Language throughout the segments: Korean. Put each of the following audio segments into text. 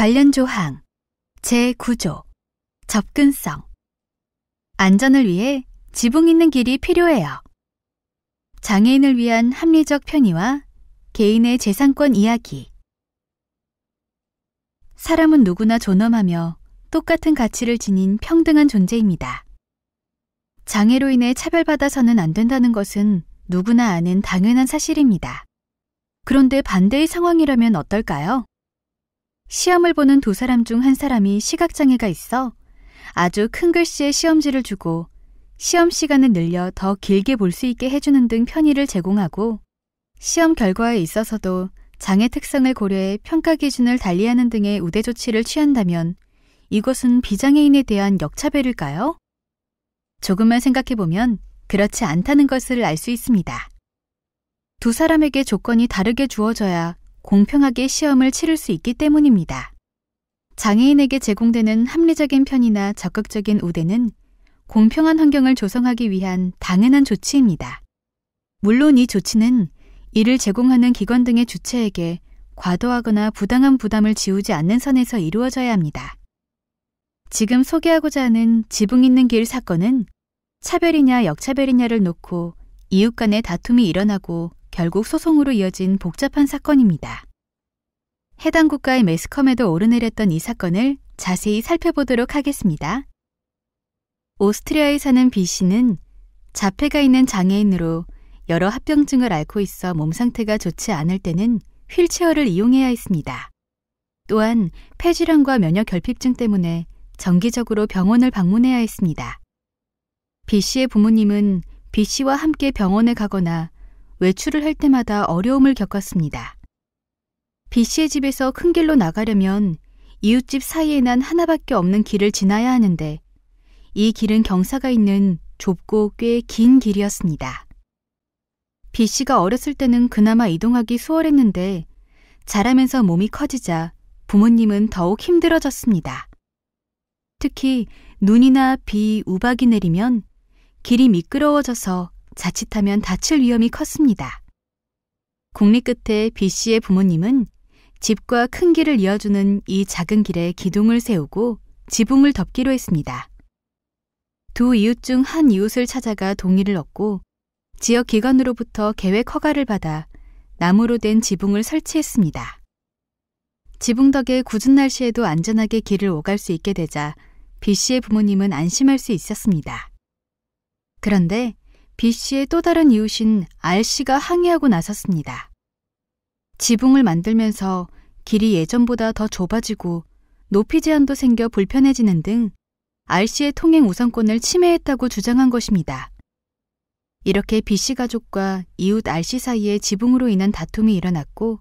관련 조항, 재구조, 접근성. 안전을 위해 지붕 있는 길이 필요해요. 장애인을 위한 합리적 편의와 개인의 재산권 이야기. 사람은 누구나 존엄하며 똑같은 가치를 지닌 평등한 존재입니다. 장애로 인해 차별받아서는 안 된다는 것은 누구나 아는 당연한 사실입니다. 그런데 반대의 상황이라면 어떨까요? 시험을 보는 두 사람 중 한 사람이 시각장애가 있어 아주 큰 글씨의 시험지를 주고 시험 시간을 늘려 더 길게 볼 수 있게 해주는 등 편의를 제공하고 시험 결과에 있어서도 장애 특성을 고려해 평가 기준을 달리하는 등의 우대 조치를 취한다면 이것은 비장애인에 대한 역차별일까요? 조금만 생각해보면 그렇지 않다는 것을 알 수 있습니다. 두 사람에게 조건이 다르게 주어져야 공평하게 시험을 치를 수 있기 때문입니다. 장애인에게 제공되는 합리적인 편이나 적극적인 우대는 공평한 환경을 조성하기 위한 당연한 조치입니다. 물론 이 조치는 이를 제공하는 기관 등의 주체에게 과도하거나 부당한 부담을 지우지 않는 선에서 이루어져야 합니다. 지금 소개하고자 하는 지붕 있는 길 사건은 차별이냐 역차별이냐를 놓고 이웃 간의 다툼이 일어나고 결국 소송으로 이어진 복잡한 사건입니다. 해당 국가의 매스컴에도 오르내렸던 이 사건을 자세히 살펴보도록 하겠습니다. 오스트리아에 사는 B씨는 자폐가 있는 장애인으로 여러 합병증을 앓고 있어 몸 상태가 좋지 않을 때는 휠체어를 이용해야 했습니다. 또한 폐질환과 면역 결핍증 때문에 정기적으로 병원을 방문해야 했습니다. B씨의 부모님은 B씨와 함께 병원에 가거나 외출을 할 때마다 어려움을 겪었습니다. B 씨의 집에서 큰 길로 나가려면 이웃집 사이에 난 하나밖에 없는 길을 지나야 하는데 이 길은 경사가 있는 좁고 꽤 긴 길이었습니다. B 씨가 어렸을 때는 그나마 이동하기 수월했는데 자라면서 몸이 커지자 부모님은 더욱 힘들어졌습니다. 특히 눈이나 비, 우박이 내리면 길이 미끄러워져서 자칫하면 다칠 위험이 컸습니다. 국립 끝에 B 씨의 부모님은 집과 큰 길을 이어주는 이 작은 길에 기둥을 세우고 지붕을 덮기로 했습니다. 두 이웃 중 한 이웃을 찾아가 동의를 얻고 지역 기관으로부터 계획 허가를 받아 나무로 된 지붕을 설치했습니다. 지붕 덕에 굳은 날씨에도 안전하게 길을 오갈 수 있게 되자 B 씨의 부모님은 안심할 수 있었습니다. 그런데 B 씨의 또 다른 이웃인 R 씨가 항의하고 나섰습니다. 지붕을 만들면서 길이 예전보다 더 좁아지고 높이 제한도 생겨 불편해지는 등 R 씨의 통행 우선권을 침해했다고 주장한 것입니다. 이렇게 B 씨 가족과 이웃 R 씨사이에 지붕으로 인한 다툼이 일어났고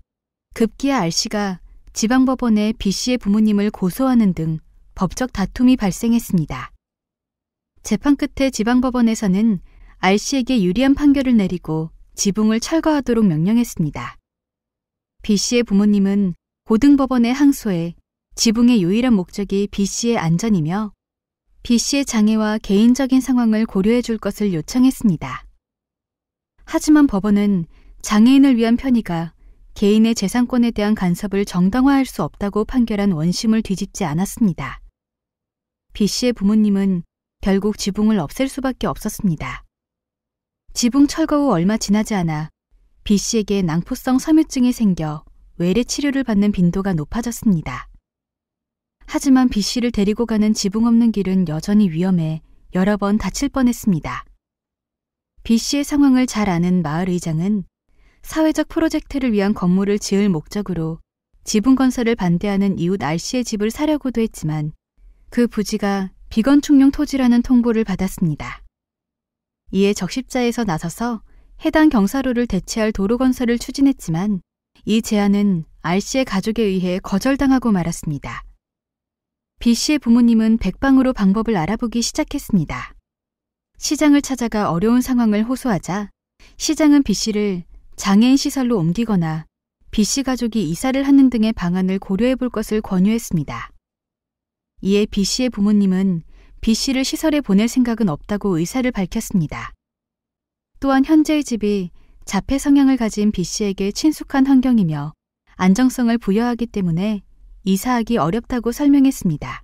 급기야 R 씨가 지방법원에 B 씨의 부모님을 고소하는 등 법적 다툼이 발생했습니다. 재판 끝에 지방법원에서는 알씨에게 유리한 판결을 내리고 지붕을 철거하도록 명령했습니다. B씨의 부모님은 고등법원의 항소에 지붕의 유일한 목적이 B씨의 안전이며 B씨의 장애와 개인적인 상황을 고려해 줄 것을 요청했습니다. 하지만 법원은 장애인을 위한 편의가 개인의 재산권에 대한 간섭을 정당화할 수 없다고 판결한 원심을 뒤집지 않았습니다. B씨의 부모님은 결국 지붕을 없앨 수밖에 없었습니다. 지붕 철거 후 얼마 지나지 않아 B씨에게 낭포성 섬유증이 생겨 외래 치료를 받는 빈도가 높아졌습니다. 하지만 B씨를 데리고 가는 지붕 없는 길은 여전히 위험해 여러 번 다칠 뻔했습니다. B씨의 상황을 잘 아는 마을 의장은 사회적 프로젝트를 위한 건물을 지을 목적으로 지붕 건설을 반대하는 이웃 R씨의 집을 사려고도 했지만 그 부지가 비건축용 토지라는 통보를 받았습니다. 이에 적십자에서 나서서 해당 경사로를 대체할 도로 건설을 추진했지만 이 제안은 R 씨의 가족에 의해 거절당하고 말았습니다. B 씨의 부모님은 백방으로 방법을 알아보기 시작했습니다. 시장을 찾아가 어려운 상황을 호소하자 시장은 B 씨를 장애인 시설로 옮기거나 B 씨 가족이 이사를 하는 등의 방안을 고려해 볼 것을 권유했습니다. 이에 B 씨의 부모님은 B 씨를 시설에 보낼 생각은 없다고 의사를 밝혔습니다. 또한 현재의 집이 자폐 성향을 가진 B 씨에게 친숙한 환경이며 안정성을 부여하기 때문에 이사하기 어렵다고 설명했습니다.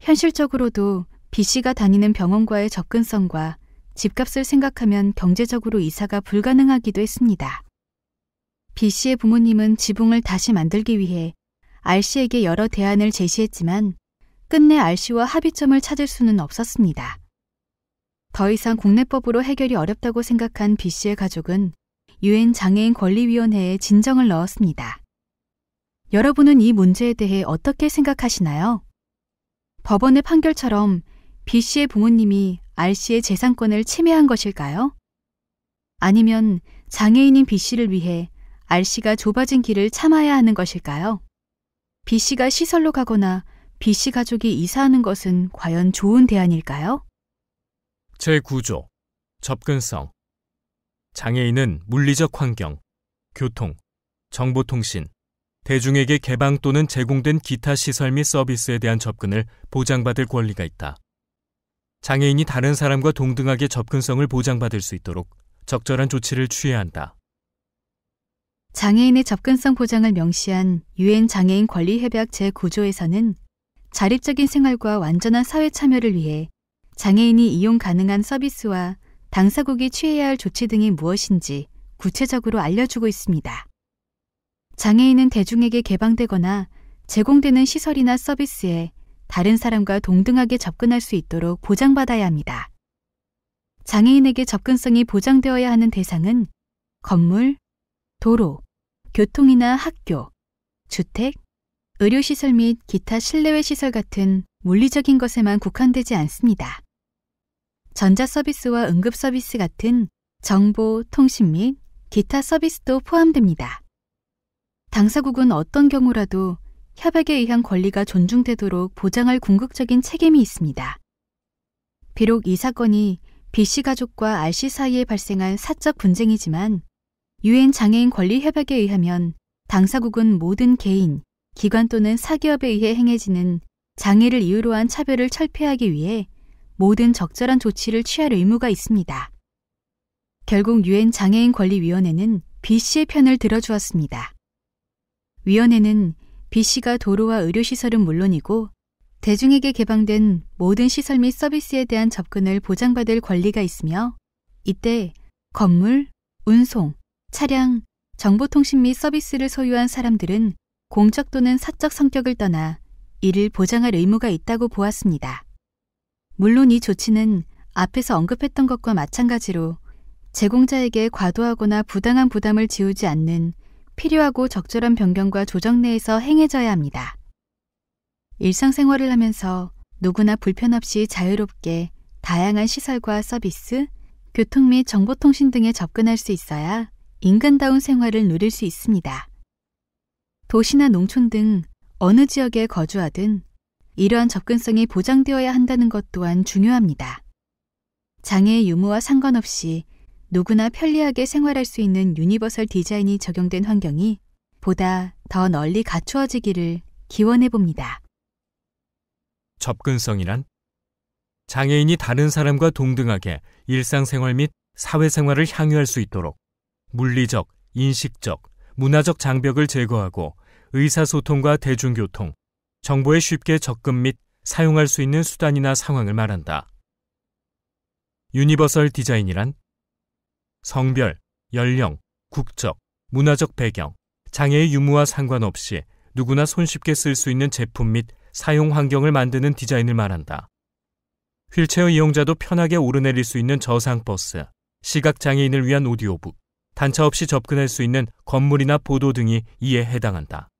현실적으로도 B 씨가 다니는 병원과의 접근성과 집값을 생각하면 경제적으로 이사가 불가능하기도 했습니다. B 씨의 부모님은 지붕을 다시 만들기 위해 R 씨에게 여러 대안을 제시했지만 끝내 r c 와 합의점을 찾을 수는 없었습니다. 더 이상 국내법으로 해결이 어렵다고 생각한 B씨의 가족은 UN 장애인 권리위원회에 진정을 넣었습니다. 여러분은 이 문제에 대해 어떻게 생각하시나요? 법원의 판결처럼 B씨의 부모님이 R씨의 재산권을 침해한 것일까요? 아니면 장애인인 B씨를 위해 R씨가 좁아진 길을 참아야 하는 것일까요? B씨가 시설로 가거나 b c 가족이 이사하는 것은 과연 좋은 대안일까요? 제9조 접근성 장애인은 물리적 환경, 교통, 정보통신, 대중에게 개방 또는 제공된 기타 시설 및 서비스에 대한 접근을 보장받을 권리가 있다. 장애인이 다른 사람과 동등하게 접근성을 보장받을 수 있도록 적절한 조치를 취해야 한다. 장애인의 접근성 보장을 명시한 유엔 장애인 권리 협약 제9조에서는 자립적인 생활과 완전한 사회 참여를 위해 장애인이 이용 가능한 서비스와 당사국이 취해야 할 조치 등이 무엇인지 구체적으로 알려주고 있습니다. 장애인은 대중에게 개방되거나 제공되는 시설이나 서비스에 다른 사람과 동등하게 접근할 수 있도록 보장받아야 합니다. 장애인에게 접근성이 보장되어야 하는 대상은 건물, 도로, 교통이나 학교, 주택, 의료시설 및 기타 실내외 시설 같은 물리적인 것에만 국한되지 않습니다. 전자서비스와 응급서비스 같은 정보, 통신 및 기타 서비스도 포함됩니다. 당사국은 어떤 경우라도 협약에 의한 권리가 존중되도록 보장할 궁극적인 책임이 있습니다. 비록 이 사건이 B씨 가족과 R씨 사이에 발생한 사적 분쟁이지만 유엔 장애인 권리 협약에 의하면 당사국은 모든 개인, 기관 또는 사기업에 의해 행해지는 장애를 이유로 한 차별을 철폐하기 위해 모든 적절한 조치를 취할 의무가 있습니다. 결국 유엔 장애인 권리위원회는 B 씨의 편을 들어주었습니다. 위원회는 B 씨가 도로와 의료시설은 물론이고 대중에게 개방된 모든 시설 및 서비스에 대한 접근을 보장받을 권리가 있으며 이때 건물, 운송, 차량, 정보통신 및 서비스를 소유한 사람들은 공적 또는 사적 성격을 떠나 이를 보장할 의무가 있다고 보았습니다. 물론 이 조치는 앞에서 언급했던 것과 마찬가지로 제공자에게 과도하거나 부당한 부담을 지우지 않는 필요하고 적절한 변경과 조정 내에서 행해져야 합니다. 일상생활을 하면서 누구나 불편 없이 자유롭게 다양한 시설과 서비스, 교통 및 정보통신 등에 접근할 수 있어야 인간다운 생활을 누릴 수 있습니다. 도시나 농촌 등 어느 지역에 거주하든 이러한 접근성이 보장되어야 한다는 것 또한 중요합니다. 장애의 유무와 상관없이 누구나 편리하게 생활할 수 있는 유니버설 디자인이 적용된 환경이 보다 더 널리 갖추어지기를 기원해 봅니다. 접근성이란 장애인이 다른 사람과 동등하게 일상생활 및 사회생활을 향유할 수 있도록 물리적, 인식적, 문화적 장벽을 제거하고 의사소통과 대중교통, 정보에 쉽게 접근 및 사용할 수 있는 수단이나 상황을 말한다. 유니버설 디자인이란 성별, 연령, 국적, 문화적 배경, 장애의 유무와 상관없이 누구나 손쉽게 쓸 수 있는 제품 및 사용 환경을 만드는 디자인을 말한다. 휠체어 이용자도 편하게 오르내릴 수 있는 저상버스, 시각장애인을 위한 오디오북, 단차 없이 접근할 수 있는 건물이나 보도 등이 이에 해당한다.